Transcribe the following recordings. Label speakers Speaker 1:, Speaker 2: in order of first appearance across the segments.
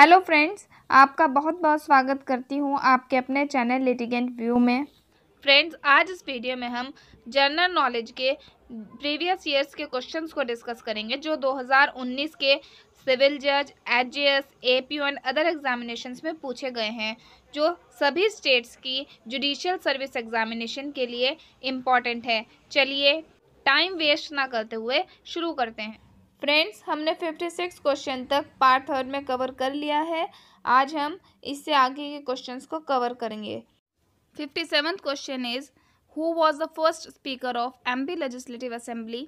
Speaker 1: Hello friends आपका बहुत बहुत स्वागत करती हूँ आपके अपने चैनल लिटिगेंट व्यू में फ्रेंड्स आज इस वीडियो में हम जनरल नॉलेज के प्रीवियस ईयर्स के क्वेश्चंस को डिस्कस करेंगे जो 2019 के सिविल जज H APO S A P and other examinations में पूछे गए हैं जो सभी स्टेट्स की जुडिशियल सर्विस एग्जामिनेशन के लिए इम्पॉर्टेंट है चलिए टाइम वेस्ट ना करते हुए शुरू करते हैं फ्रेंड्स हमने फिफ्टी सिक्स क्वेश्चन तक पार्ट थर्ड में कवर कर लिया है आज हम इससे आगे के क्वेश्चन को कवर करेंगे fifty seventh question is who was the first speaker of M P legislative assembly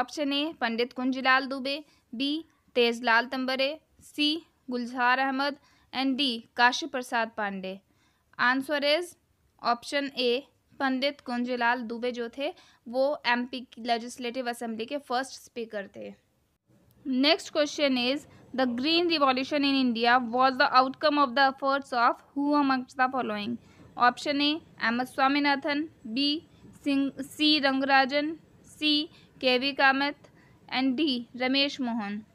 Speaker 1: option A Pandit Kunjilal Dubey B Tejlal Tambre C Gulzar Ahmed and D Kashi Prasad Pandey answer is option A Pandit Kunjilal Dubey जो थे वो एमपी लेजिस्लेटिव असेंबली के फर्स्ट स्पीकर थे Next question is the Green Revolution in India was the outcome of the efforts of who amongst the following? Option A. M. Swaminathan B. Singh, C. Rangarajan C. K. V. Kamath and D. Ramesh Mohan.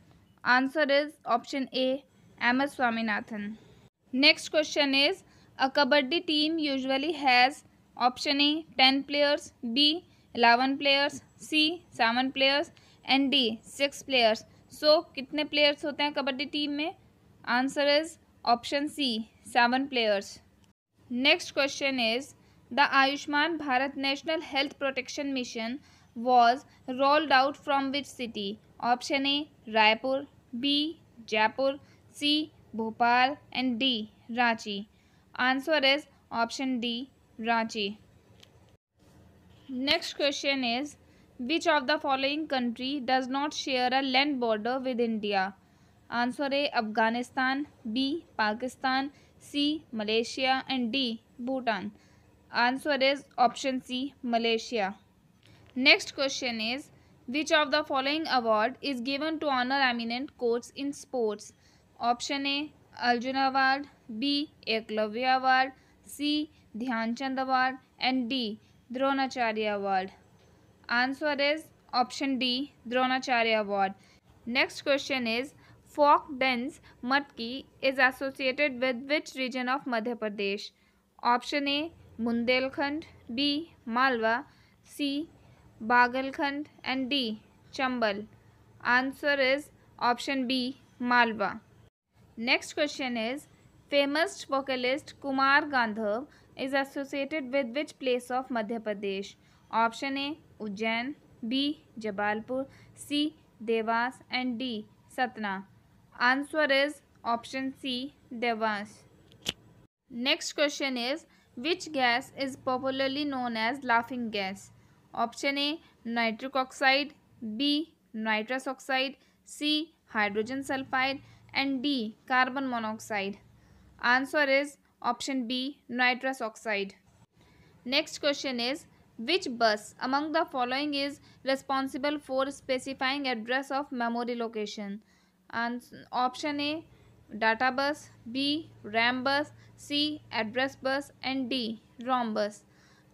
Speaker 1: Answer is option A. M. S. Swaminathan. Next question is a kabaddi team usually has option A 10 players, B 11 players, C 7 players and D six players so कितने players होते हैं kabaddi team में answer is option C seven players next question is the Ayushman Bharat national health protection mission was rolled out from which city option A Raipur B Jaipur C Bhopal and D Ranchi answer is option D Ranchi next question is Which of the following country does not share a land border with India? Answer A. Afghanistan B. Pakistan C. Malaysia and D. Bhutan. Answer is option C. Malaysia. Next question is Which of the following award is given to honor eminent coaches in sports? Option A. Arjun Award B. Eklavya Award C. Dhyanchand Award and D. Dronacharya Award. Answer is option D Dronacharya award next question is folk dance Matki is associated with which region of Madhya Pradesh option A Bundelkhand B Malwa C Baghelkhand and D Chambal answer is option B Malwa next question is famous vocalist Kumar Gandharva is associated with which place of Madhya Pradesh option A Ujjain B Jabalpur C Dewas and D Satna answer is option C Dewas next question is which gas is popularly known as laughing gas option A nitric oxide B nitrous oxide C hydrogen sulphide and D carbon monoxide answer is option B nitrous oxide next question is Which bus among the following is responsible for specifying address of memory location? And option A data bus, B RAM bus, C address bus and D ROM bus.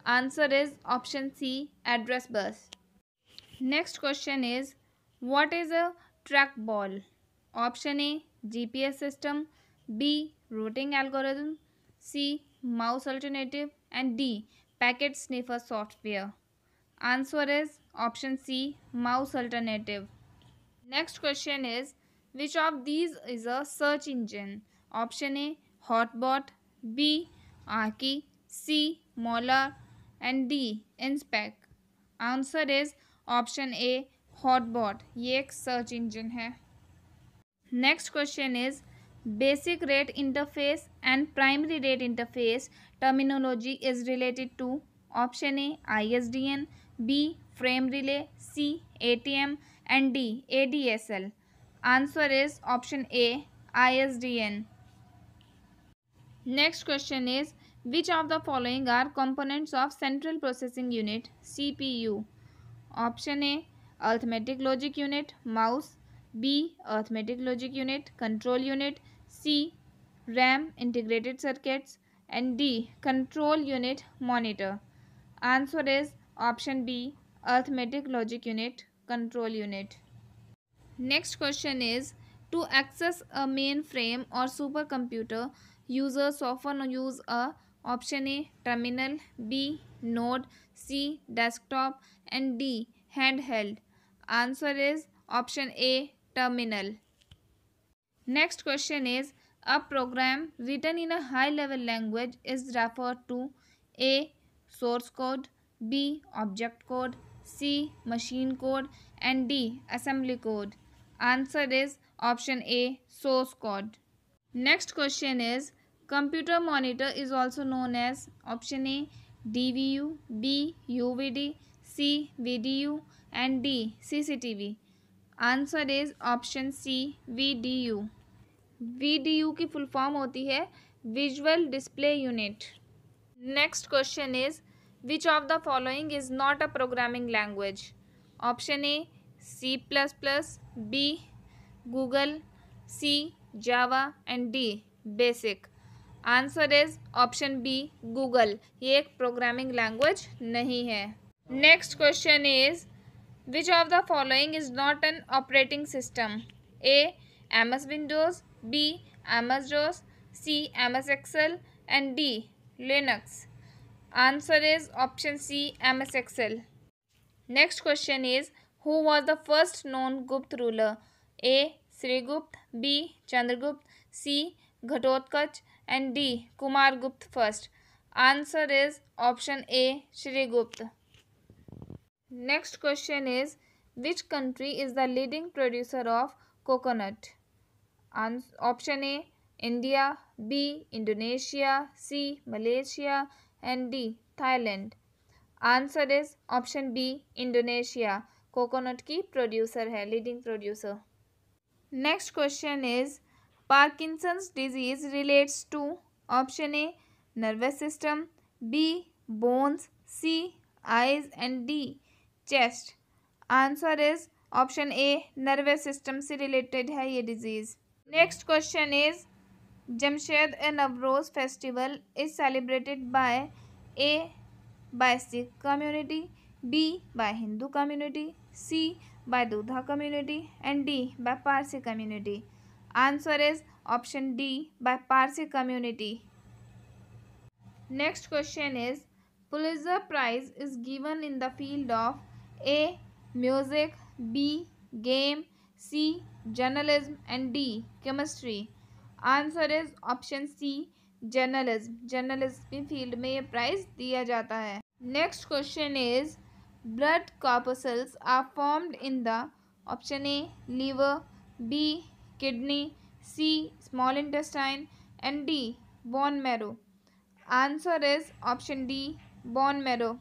Speaker 1: Answer is option C address bus. Next question is what is a trackball? Option A GPS system, B routing algorithm, C mouse alternative and D packet sniffer software? Answer is option C, mouse alternative. Next question is, which of these is a search engine? Option A, Hotbot, B, Archie, C, Molar, and D, Inspec. Answer is option A, Hotbot. ये एक search engine है next question is basic rate interface and primary rate interface terminology is related to option A ISDN, B frame relay, C ATM and D ADSL. Answer is option A ISDN. Next question is which of the following are components of central processing unit CPU? Option A arithmetic logic unit mouse B arithmetic logic unit control unit C RAM integrated circuits and D control unit monitor. Answer is option B arithmetic logic unit control unit. Next question is to access a mainframe or supercomputer users often use a option A terminal B node C desktop and D handheld. Answer is option A terminal. Next question is a program written in a high-level language is referred to A. Source code B. Object code C. Machine code and D. Assembly code. Answer is option A. Source code. Next question is computer monitor is also known as option A. DVU B. UVD C. VDU and D. CCTV. Answer is option C. VDU. U की full form होती है visual display unit next question is which of the following is not a programming language option A C plus plus B Google C Java and D BASIC answer is option B Google ये एक programming language नहीं है next question is which of the following is not an operating system A M S Windows B M S C M S Excel and D Linux answer is option C M S Excel next question is who was the first non Gupta ruler A Srigupta B Chandragupta C Ghatotkacha and D Kumar Gupta first answer is option A Srigupta next question is which country is the leading producer of coconut option A India B Indonesia C Malaysia and D Thailand answer is option B Indonesia coconut की producer है leading producer next question is Parkinson's disease relates to option A nervous system B bones C eyes and D chest answer is option A nervous system से related है ये disease Next question is Jamshed and Navroz festival is celebrated by A. By Sikh community, B. By Hindu community, C. By Dudha community and D. By Parsi community. Answer is option D. By Parsi community. Next question is Pulitzer Prize is given in the field of A. Music, B. Game, C. Journalism and D chemistry answer is option C journalism journalism field में ये prize दिया जाता है next question is blood corpuscles are formed in the option A liver B kidney C small intestine and D bone marrow answer is option D bone marrow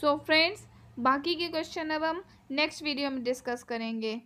Speaker 1: so friends बाकी के question अब हम next video में discuss करेंगे